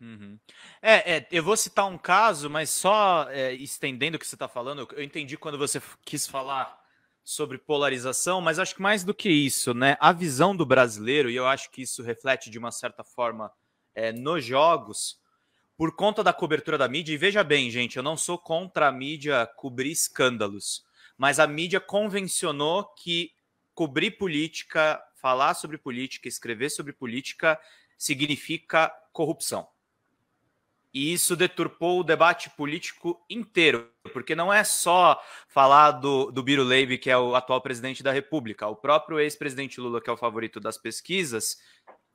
Uhum. É, é, eu vou citar um caso, mas só é, estendendo o que você está falando, eu entendi quando você quis falar sobre polarização, mas acho que mais do que isso, né? A visão do brasileiro, e eu acho que isso reflete de uma certa forma é, nos jogos, por conta da cobertura da mídia, e veja bem, gente, eu não sou contra a mídia cobrir escândalos, mas a mídia convencionou que cobrir política, falar sobre política, escrever sobre política significa corrupção. E isso deturpou o debate político inteiro, porque não é só falar do, do Biro Leib, que é o atual presidente da República. O próprio ex-presidente Lula, que é o favorito das pesquisas,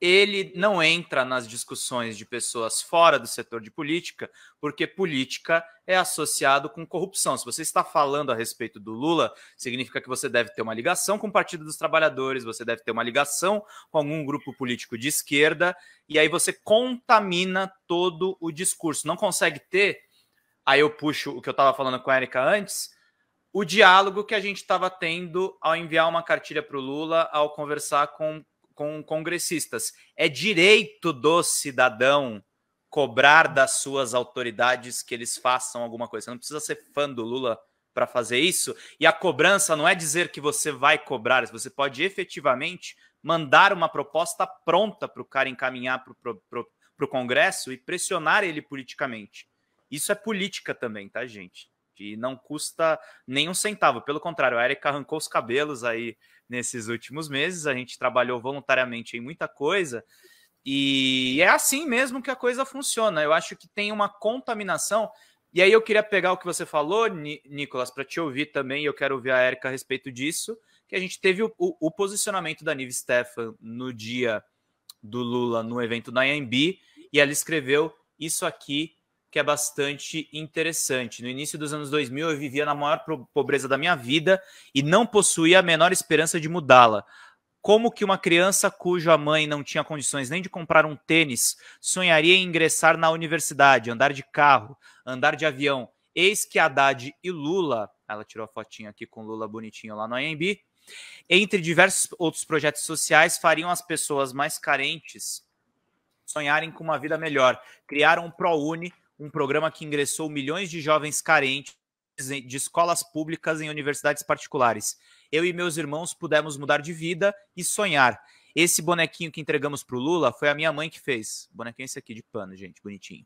ele não entra nas discussões de pessoas fora do setor de política, porque política é associado com corrupção. Se você está falando a respeito do Lula, significa que você deve ter uma ligação com o Partido dos Trabalhadores, você deve ter uma ligação com algum grupo político de esquerda, e aí você contamina todo o discurso. Não consegue ter, aí eu puxo o que eu estava falando com a Erika antes, o diálogo que a gente estava tendo ao enviar uma cartilha para o Lula, ao conversar com com congressistas. É direito do cidadão cobrar das suas autoridades que eles façam alguma coisa. Você não precisa ser fã do Lula para fazer isso. E a cobrança não é dizer que você vai cobrar, você pode efetivamente mandar uma proposta pronta para o cara encaminhar para o Congresso e pressionar ele politicamente. Isso é política também, tá, gente? E não custa nem um centavo. Pelo contrário, a Erika arrancou os cabelos aí nesses últimos meses. A gente trabalhou voluntariamente em muita coisa. E é assim mesmo que a coisa funciona. Eu acho que tem uma contaminação. E aí eu queria pegar o que você falou, Nicolas, para te ouvir também. Eu quero ouvir a Erika a respeito disso. Que a gente teve o, o, o posicionamento da Nive Stefan no dia do Lula no evento da IMB. E ela escreveu: Isso aqui que é bastante interessante. No início dos anos 2000, eu vivia na maior pobreza da minha vida e não possuía a menor esperança de mudá-la. Como que uma criança cuja mãe não tinha condições nem de comprar um tênis sonharia em ingressar na universidade, andar de carro, andar de avião? Eis que Haddad e Lula, ela tirou a fotinha aqui com Lula bonitinho lá no AMB, entre diversos outros projetos sociais, fariam as pessoas mais carentes sonharem com uma vida melhor. Criaram o ProUni, um programa que ingressou milhões de jovens carentes de escolas públicas em universidades particulares. Eu e meus irmãos pudemos mudar de vida e sonhar. Esse bonequinho que entregamos para o Lula foi a minha mãe que fez. Bonequinho esse aqui de pano, gente, bonitinho.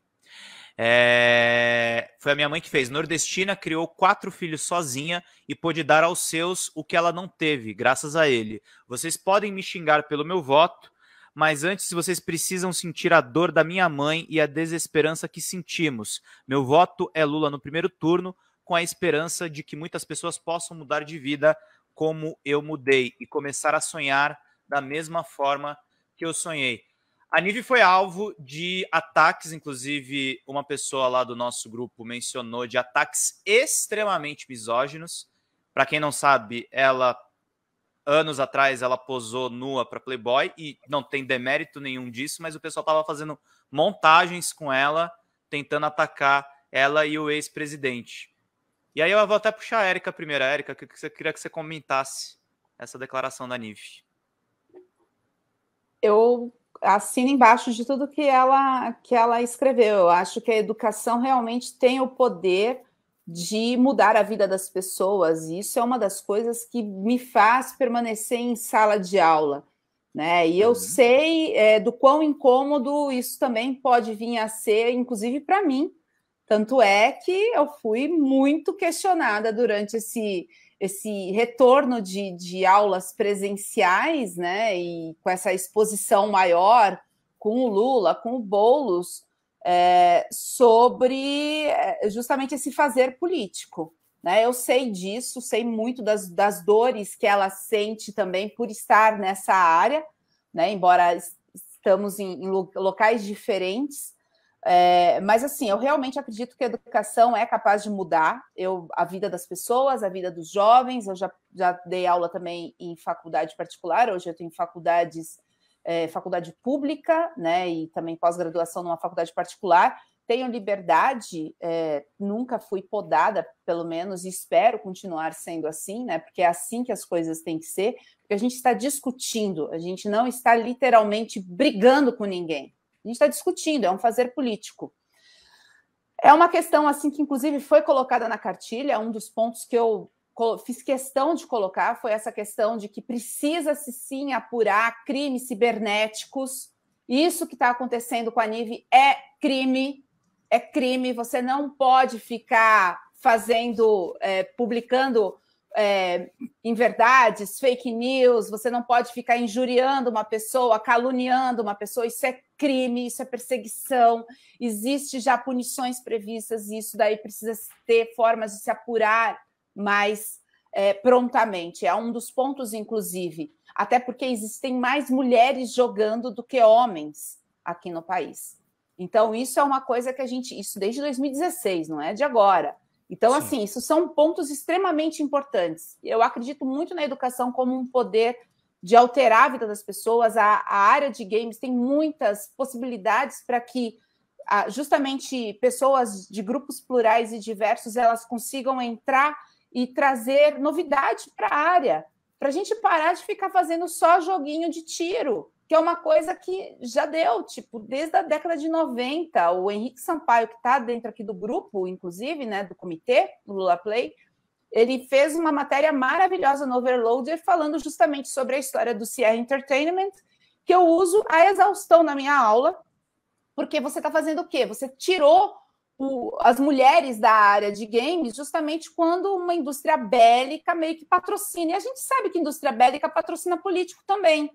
É... Foi a minha mãe que fez. Nordestina criou quatro filhos sozinha e pôde dar aos seus o que ela não teve, graças a ele. Vocês podem me xingar pelo meu voto, mas antes, vocês precisam sentir a dor da minha mãe e a desesperança que sentimos. Meu voto é Lula no primeiro turno, com a esperança de que muitas pessoas possam mudar de vida como eu mudei e começar a sonhar da mesma forma que eu sonhei. A Nive foi alvo de ataques, inclusive uma pessoa lá do nosso grupo mencionou de ataques extremamente misóginos. Para quem não sabe, ela anos atrás ela posou nua para Playboy e não tem demérito nenhum disso, mas o pessoal tava fazendo montagens com ela, tentando atacar ela e o ex-presidente. E aí eu vou até puxar a Érica primeiro. Érica, que você queria que você comentasse essa declaração da Nive. Eu assino embaixo de tudo que ela que ela escreveu. Eu acho que a educação realmente tem o poder de mudar a vida das pessoas. E isso é uma das coisas que me faz permanecer em sala de aula. Né? E eu uhum. sei é, do quão incômodo isso também pode vir a ser, inclusive para mim. Tanto é que eu fui muito questionada durante esse, esse retorno de, de aulas presenciais, né? E com essa exposição maior com o Lula, com o Boulos é, sobre é, justamente esse fazer político. Né? Eu sei disso, sei muito das, das dores que ela sente também por estar nessa área, né? embora estamos em, em locais diferentes. É, mas assim, eu realmente acredito que a educação é capaz de mudar eu, a vida das pessoas, a vida dos jovens. Eu já, já dei aula também em faculdade particular, hoje eu tenho faculdades é, faculdade pública, né, e também pós-graduação numa faculdade particular, tenho liberdade, é, nunca fui podada, pelo menos, e espero continuar sendo assim, né? Porque é assim que as coisas têm que ser, porque a gente está discutindo, a gente não está literalmente brigando com ninguém. A gente está discutindo, é um fazer político. É uma questão assim que, inclusive, foi colocada na cartilha, um dos pontos que eu fiz questão de colocar foi essa questão de que precisa-se sim apurar crimes cibernéticos. Isso que está acontecendo com a Nive é crime, é crime. Você não pode ficar fazendo, é, publicando é, inverdades, fake news, você não pode ficar injuriando uma pessoa, caluniando uma pessoa, isso é crime, isso é perseguição, existe já punições previstas, e isso daí precisa ter formas de se apurar mais é, prontamente. É um dos pontos, inclusive, até porque existem mais mulheres jogando do que homens aqui no país. Então, isso é uma coisa que a gente. Isso desde 2016, não é de agora. Então, Sim. assim, isso são pontos extremamente importantes. Eu acredito muito na educação como um poder de alterar a vida das pessoas. A, a área de games tem muitas possibilidades para que ah, justamente pessoas de grupos plurais e diversos elas consigam entrar e trazer novidade para a área, para a gente parar de ficar fazendo só joguinho de tiro, que é uma coisa que já deu, tipo, desde a década de 90, o Henrique Sampaio, que está dentro aqui do grupo, inclusive, né, do comitê, do Lula Play, ele fez uma matéria maravilhosa no Overloader falando justamente sobre a história do CI Entertainment, que eu uso a exaustão na minha aula, porque você está fazendo o quê? Você tirou o, as mulheres da área de games, justamente quando uma indústria bélica meio que patrocina. E a gente sabe que indústria bélica patrocina político também.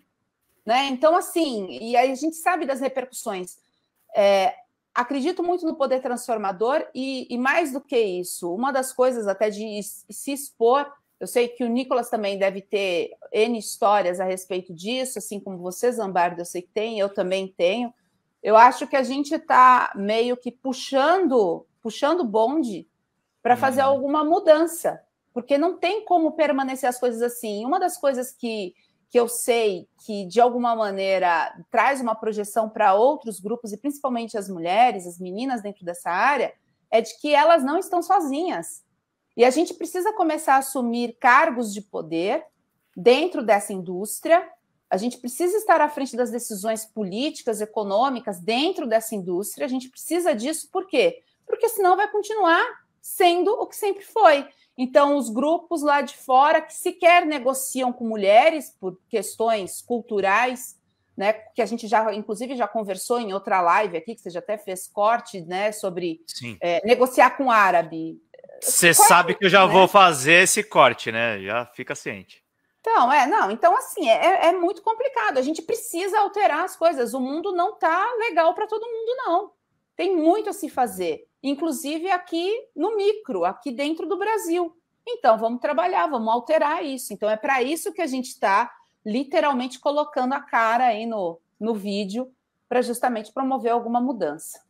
Né? Então, assim, e aí a gente sabe das repercussões. É, acredito muito no poder transformador e, e, mais do que isso, uma das coisas até de se expor, eu sei que o Nicolas também deve ter N histórias a respeito disso, assim como você, Zambardo, eu sei que tem, eu também tenho, eu acho que a gente está meio que puxando, puxando bonde para fazer uhum. alguma mudança, porque não tem como permanecer as coisas assim. Uma das coisas que, que eu sei que, de alguma maneira, traz uma projeção para outros grupos, e principalmente as mulheres, as meninas dentro dessa área, é de que elas não estão sozinhas. E a gente precisa começar a assumir cargos de poder dentro dessa indústria a gente precisa estar à frente das decisões políticas, econômicas dentro dessa indústria. A gente precisa disso por quê? Porque senão vai continuar sendo o que sempre foi. Então, os grupos lá de fora que sequer negociam com mulheres por questões culturais, né, que a gente já, inclusive, já conversou em outra live aqui, que você já até fez corte, né, sobre é, negociar com árabe. Você sabe que eu já né? vou fazer esse corte, né? Já fica ciente. Então, é, não, então assim, é, é, é muito complicado. A gente precisa alterar as coisas. O mundo não tá legal para todo mundo, não. Tem muito a se fazer, inclusive aqui no micro, aqui dentro do Brasil. Então, vamos trabalhar, vamos alterar isso. Então, é para isso que a gente está literalmente colocando a cara aí no, no vídeo, para justamente promover alguma mudança.